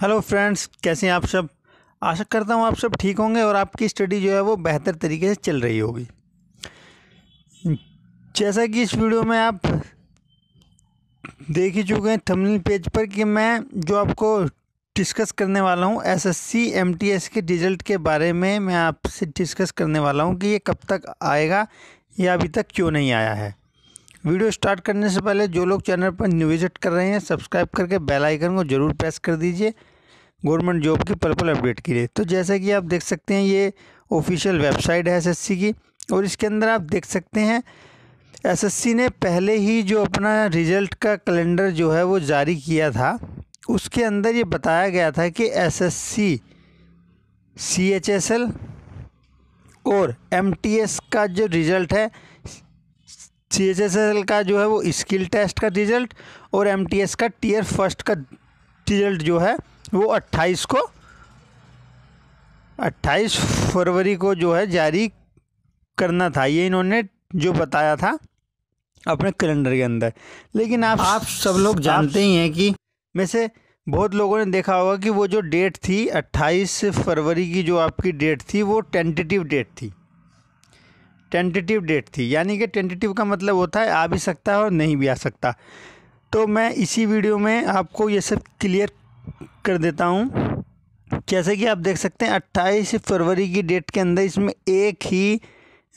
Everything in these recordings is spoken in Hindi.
हेलो फ्रेंड्स कैसे हैं आप सब आशा करता हूँ आप सब ठीक होंगे और आपकी स्टडी जो है वो बेहतर तरीके से चल रही होगी जैसा कि इस वीडियो में आप देख ही चुके हैं थंबनेल पेज पर कि मैं जो आपको डिस्कस करने वाला हूँ एसएससी एमटीएस के रिजल्ट के बारे में मैं आपसे डिस्कस करने वाला हूँ कि ये कब तक आएगा या अभी तक क्यों नहीं आया है वीडियो स्टार्ट करने से पहले जो लोग चैनल पर न्यू विजिट कर रहे हैं सब्सक्राइब करके बेल आइकन को ज़रूर प्रेस कर दीजिए गवर्नमेंट जॉब की पल पल अपडेट के लिए तो जैसा कि आप देख सकते हैं ये ऑफिशियल वेबसाइट है एस की और इसके अंदर आप देख सकते हैं एस ने पहले ही जो अपना रिजल्ट का कैलेंडर जो है वो जारी किया था उसके अंदर ये बताया गया था कि एस सीएचएसएल और एम का जो रिज़ल्ट है सी एच एस एल का जो है वो स्किल टेस्ट का रिजल्ट और एम टी एस का टीयर फर्स्ट का रिजल्ट जो है वो अट्ठाईस को अट्ठाईस फरवरी को जो है जारी करना था ये इन्होंने जो बताया था अपने कैलेंडर के अंदर लेकिन आप आप सब लोग जानते ही हैं कि में से बहुत लोगों ने देखा होगा कि वो जो डेट थी 28 फरवरी की जो आपकी डेट थी वो टेंटेटिव डेट थी टेंटेटिव डेट थी यानी कि टेंटेटिव का मतलब होता है आ भी सकता है और नहीं भी आ सकता तो मैं इसी वीडियो में आपको ये सब क्लियर कर देता हूँ जैसे कि आप देख सकते हैं 28 फरवरी की डेट के अंदर इसमें एक ही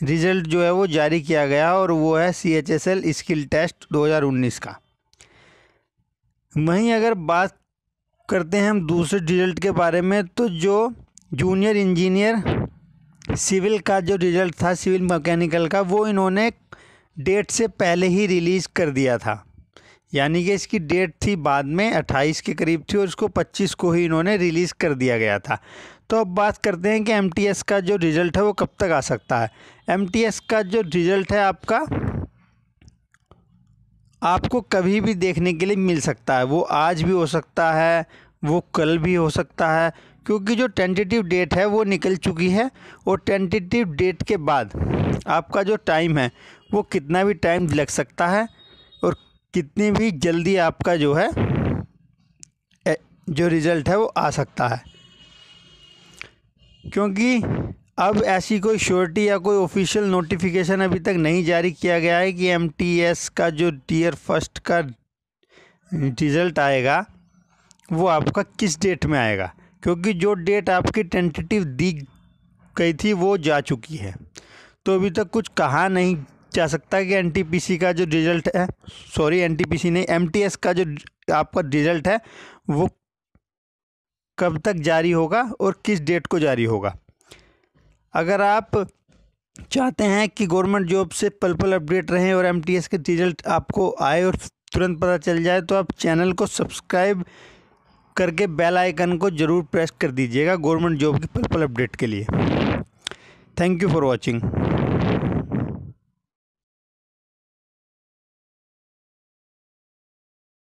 रिज़ल्ट जो है वो जारी किया गया और वो है C H S L skill test 2019 का वहीं अगर बात करते हैं हम दूसरे रिज़ल्ट के बारे में तो जो जूनियर इंजीनियर सिविल का जो रिज़ल्ट था सिविल मैकेनिकल का वो इन्होंने डेट से पहले ही रिलीज़ कर दिया था यानी कि इसकी डेट थी बाद में 28 के करीब थी और इसको 25 को ही इन्होंने रिलीज़ कर दिया गया था तो अब बात करते हैं कि एम का जो रिज़ल्ट है वो कब तक आ सकता है एम का जो रिज़ल्ट है आपका आपको कभी भी देखने के लिए मिल सकता है वो आज भी हो सकता है वो कल भी हो सकता है क्योंकि जो टेंटेटिव डेट है वो निकल चुकी है और टेंटेटिव डेट के बाद आपका जो टाइम है वो कितना भी टाइम लग सकता है और कितनी भी जल्दी आपका जो है जो रिज़ल्ट है वो आ सकता है क्योंकि अब ऐसी कोई श्योरिटी या कोई ऑफिशियल नोटिफिकेशन अभी तक नहीं जारी किया गया है कि एम का जो टीयर फर्स्ट का रिज़ल्ट आएगा वो आपका किस डेट में आएगा क्योंकि जो डेट आपकी टेंटेटिव दी गई थी वो जा चुकी है तो अभी तक कुछ कहा नहीं जा सकता कि एनटीपीसी का जो रिज़ल्ट है सॉरी एनटीपीसी नहीं एमटीएस का जो आपका रिज़ल्ट है वो कब तक जारी होगा और किस डेट को जारी होगा अगर आप चाहते हैं कि गवर्नमेंट जॉब से पल पल अपडेट रहें और एमटीएस के रिज़ल्ट आपको आए और तुरंत पता चल जाए तो आप चैनल को सब्सक्राइब करके बेल आइकन को ज़रूर प्रेस कर दीजिएगा गवर्नमेंट जॉब की पर्पल अपडेट के लिए थैंक यू फॉर वॉचिंग